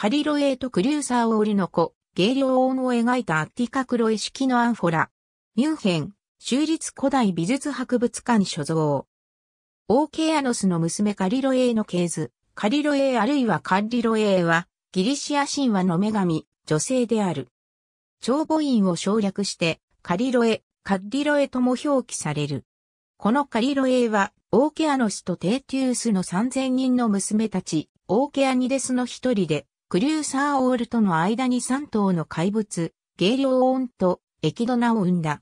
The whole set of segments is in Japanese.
カリロエートクリューサーオールの子、芸量音を描いたアッティカクロエ式のアンフォラ。ミュンヘン、州立古代美術博物館所蔵。オーケアノスの娘カリロエーの系図、カリロエーあるいはカリロエーは、ギリシア神話の女神、女性である。長母院を省略して、カリロエ、カッリロエとも表記される。このカリロエは、オーケアノスとテーティウスの3000人の娘たち、オーケアニデスの一人で、クリューサーオールとの間に3頭の怪物、ゲイリョーオンとエキドナを生んだ。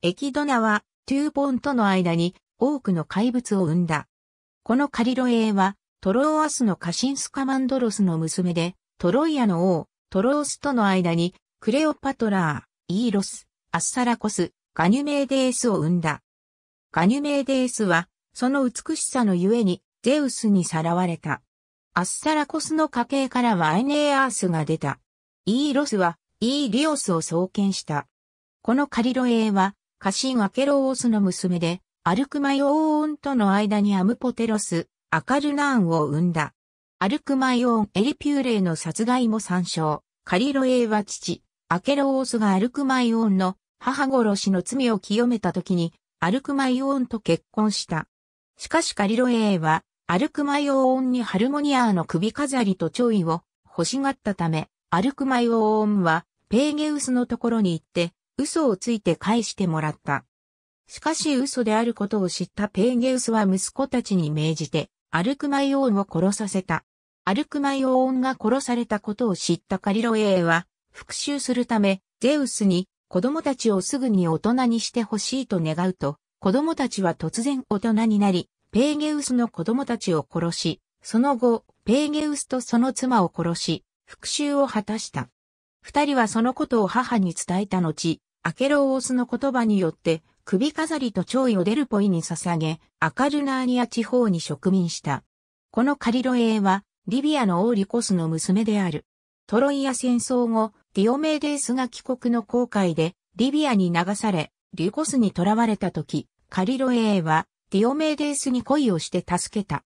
エキドナはトゥーボンとの間に多くの怪物を生んだ。このカリロエーはトローアスのカシンスカマンドロスの娘で、トロイアの王、トロースとの間にクレオパトラー、イーロス、アッサラコス、ガニュメーデースを生んだ。ガニュメーデースは、その美しさのゆえに、ゼウスにさらわれた。アッサラコスの家系からはエネアースが出た。イーロスは、イーリオスを創建した。このカリロエーは、家臣アケロースの娘で、アルクマイオーンとの間にアムポテロス、アカルナーンを生んだ。アルクマイオーン・エリピューレイの殺害も参照。カリロエーは父、アケロースがアルクマイオーンの母殺しの罪を清めた時に、アルクマイオーンと結婚した。しかしカリロエは、アルマイオオンにハルモニアーの首飾りと蝶衣を欲しがったため、アルマイオオンはペーゲウスのところに行って嘘をついて返してもらった。しかし嘘であることを知ったペーゲウスは息子たちに命じて、アルクイオオンを殺させた。アルクイオオンが殺されたことを知ったカリロエーは、復讐するため、ゼウスに子供たちをすぐに大人にしてほしいと願うと、子供たちは突然大人になり、ペーゲウスの子供たちを殺し、その後、ペーゲウスとその妻を殺し、復讐を果たした。二人はそのことを母に伝えた後、アケロオスの言葉によって、首飾りと蝶位をデルポイに捧げ、アカルナーニア地方に植民した。このカリロエーは、リビアの王リコスの娘である。トロイア戦争後、ディオメーデースが帰国の航海で、リビアに流され、リコスに囚われた時、カリロエーは、ディオメーデースに恋をして助けた。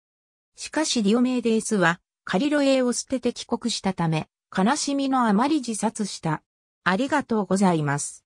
しかしディオメーデースは、カリロエを捨てて帰国したため、悲しみのあまり自殺した。ありがとうございます。